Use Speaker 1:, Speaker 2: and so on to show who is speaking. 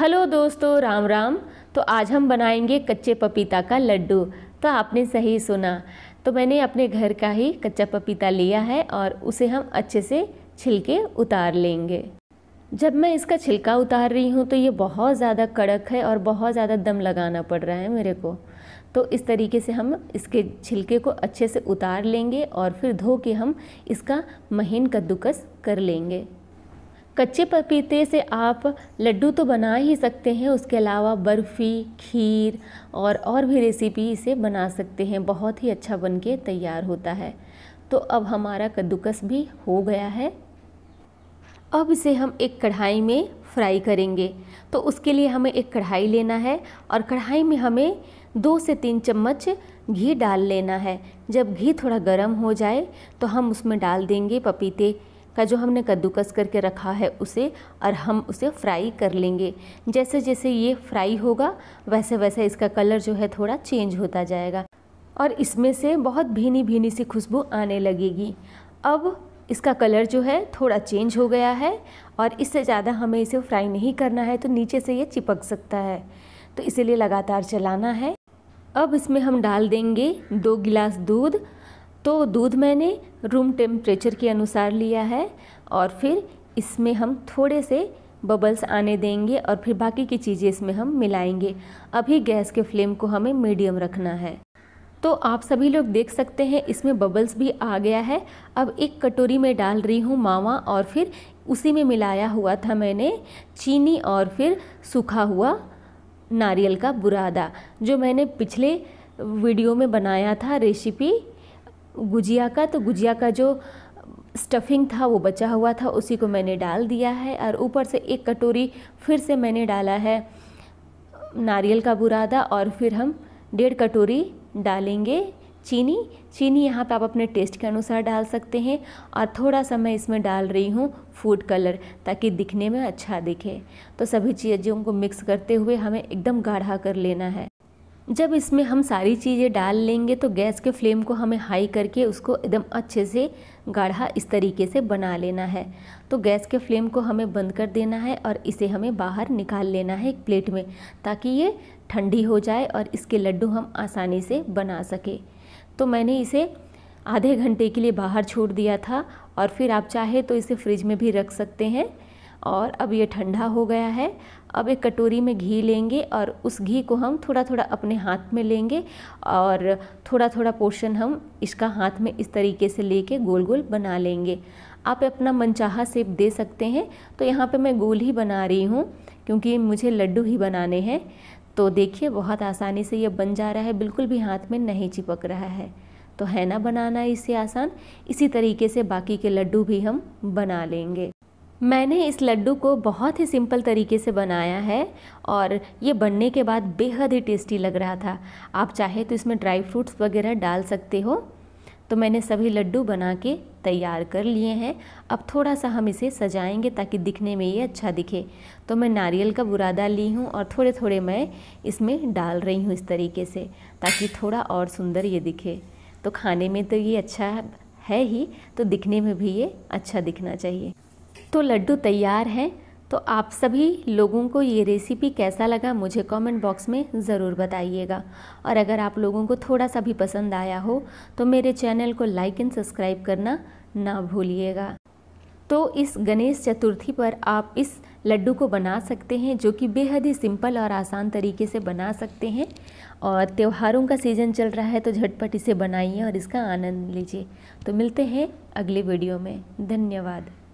Speaker 1: hello दोस्तों राम राम तो आज हम बनाएंगे कच्चे पपीता का लड्डू तो आपने सही सुना तो मैंने अपने घर का ही कच्चा पपीता लिया है और उसे हम अच्छे से छिलके उतार लेंगे जब मैं इसका छिलका उतार रही हूँ तो ये बहुत ज़्यादा कड़क है और बहुत ज़्यादा दम लगाना पड़ रहा है मेरे को तो इस तरीके से हम इसके छिलके को अच्छे से उतार लेंगे और फिर धो के हम इसका महीन कद्दूकस कर लेंगे कच्चे पपीते से आप लड्डू तो बना ही सकते हैं उसके अलावा बर्फ़ी खीर और और भी रेसिपी इसे बना सकते हैं बहुत ही अच्छा बन के तैयार होता है तो अब हमारा कद्दूकस भी हो गया है अब इसे हम एक कढ़ाई में फ्राई करेंगे तो उसके लिए हमें एक कढ़ाई लेना है और कढ़ाई में हमें दो से तीन चम्मच घी डाल लेना है जब घी थोड़ा गर्म हो जाए तो हम उसमें डाल देंगे पपीते का जो हमने कद्दूकस करके रखा है उसे और हम उसे फ्राई कर लेंगे जैसे जैसे ये फ्राई होगा वैसे वैसे इसका कलर जो है थोड़ा चेंज होता जाएगा और इसमें से बहुत भीनी भीनी सी खुशबू आने लगेगी अब इसका कलर जो है थोड़ा चेंज हो गया है और इससे ज़्यादा हमें इसे फ्राई नहीं करना है तो नीचे से ये चिपक सकता है तो इसीलिए लगातार चलाना है अब इसमें हम डाल देंगे दो गिलास दूध तो दूध मैंने रूम टेम्परेचर के अनुसार लिया है और फिर इसमें हम थोड़े से बबल्स आने देंगे और फिर बाकी की चीज़ें इसमें हम मिलाएंगे अभी गैस के फ्लेम को हमें मीडियम रखना है तो आप सभी लोग देख सकते हैं इसमें बबल्स भी आ गया है अब एक कटोरी में डाल रही हूँ मावा और फिर उसी में मिलाया हुआ था मैंने चीनी और फिर सूखा हुआ नारियल का बुरादा जो मैंने पिछले वीडियो में बनाया था रेसिपी गुजिया का तो गुजिया का जो स्टफिंग था वो बचा हुआ था उसी को मैंने डाल दिया है और ऊपर से एक कटोरी फिर से मैंने डाला है नारियल का बुरादा और फिर हम डेढ़ कटोरी डालेंगे चीनी चीनी यहाँ पे आप अपने टेस्ट के अनुसार डाल सकते हैं और थोड़ा सा मैं इसमें डाल रही हूँ फूड कलर ताकि दिखने में अच्छा दिखे तो सभी चीज़ों को मिक्स करते हुए हमें एकदम गाढ़ा कर लेना है जब इसमें हम सारी चीज़ें डाल लेंगे तो गैस के फ्लेम को हमें हाई करके उसको एकदम अच्छे से गाढ़ा इस तरीके से बना लेना है तो गैस के फ्लेम को हमें बंद कर देना है और इसे हमें बाहर निकाल लेना है एक प्लेट में ताकि ये ठंडी हो जाए और इसके लड्डू हम आसानी से बना सके तो मैंने इसे आधे घंटे के लिए बाहर छोड़ दिया था और फिर आप चाहे तो इसे फ्रिज में भी रख सकते हैं और अब ये ठंडा हो गया है अब एक कटोरी में घी लेंगे और उस घी को हम थोड़ा थोड़ा अपने हाथ में लेंगे और थोड़ा थोड़ा पोर्शन हम इसका हाथ में इस तरीके से लेके गोल गोल बना लेंगे आप अपना मनचाहा सेप दे सकते हैं तो यहाँ पे मैं गोल ही बना रही हूँ क्योंकि मुझे लड्डू ही बनाने हैं तो देखिए बहुत आसानी से ये बन जा रहा है बिल्कुल भी हाथ में नहीं चिपक रहा है तो है ना बनाना इससे आसान इसी तरीके से बाकी के लड्डू भी हम बना लेंगे मैंने इस लड्डू को बहुत ही सिंपल तरीके से बनाया है और ये बनने के बाद बेहद ही टेस्टी लग रहा था आप चाहे तो इसमें ड्राई फ्रूट्स वगैरह डाल सकते हो तो मैंने सभी लड्डू बना के तैयार कर लिए हैं अब थोड़ा सा हम इसे सजाएंगे ताकि दिखने में ये अच्छा दिखे तो मैं नारियल का बुरादा ली हूँ और थोड़े थोड़े मैं इसमें डाल रही हूँ इस तरीके से ताकि थोड़ा और सुंदर ये दिखे तो खाने में तो ये अच्छा है ही तो दिखने में भी ये अच्छा दिखना चाहिए तो लड्डू तैयार है तो आप सभी लोगों को ये रेसिपी कैसा लगा मुझे कमेंट बॉक्स में ज़रूर बताइएगा और अगर आप लोगों को थोड़ा सा भी पसंद आया हो तो मेरे चैनल को लाइक एंड सब्सक्राइब करना ना भूलिएगा तो इस गणेश चतुर्थी पर आप इस लड्डू को बना सकते हैं जो कि बेहद ही सिंपल और आसान तरीके से बना सकते हैं और त्योहारों का सीज़न चल रहा है तो झटपट इसे बनाइए और इसका आनंद लीजिए तो मिलते हैं अगले वीडियो में धन्यवाद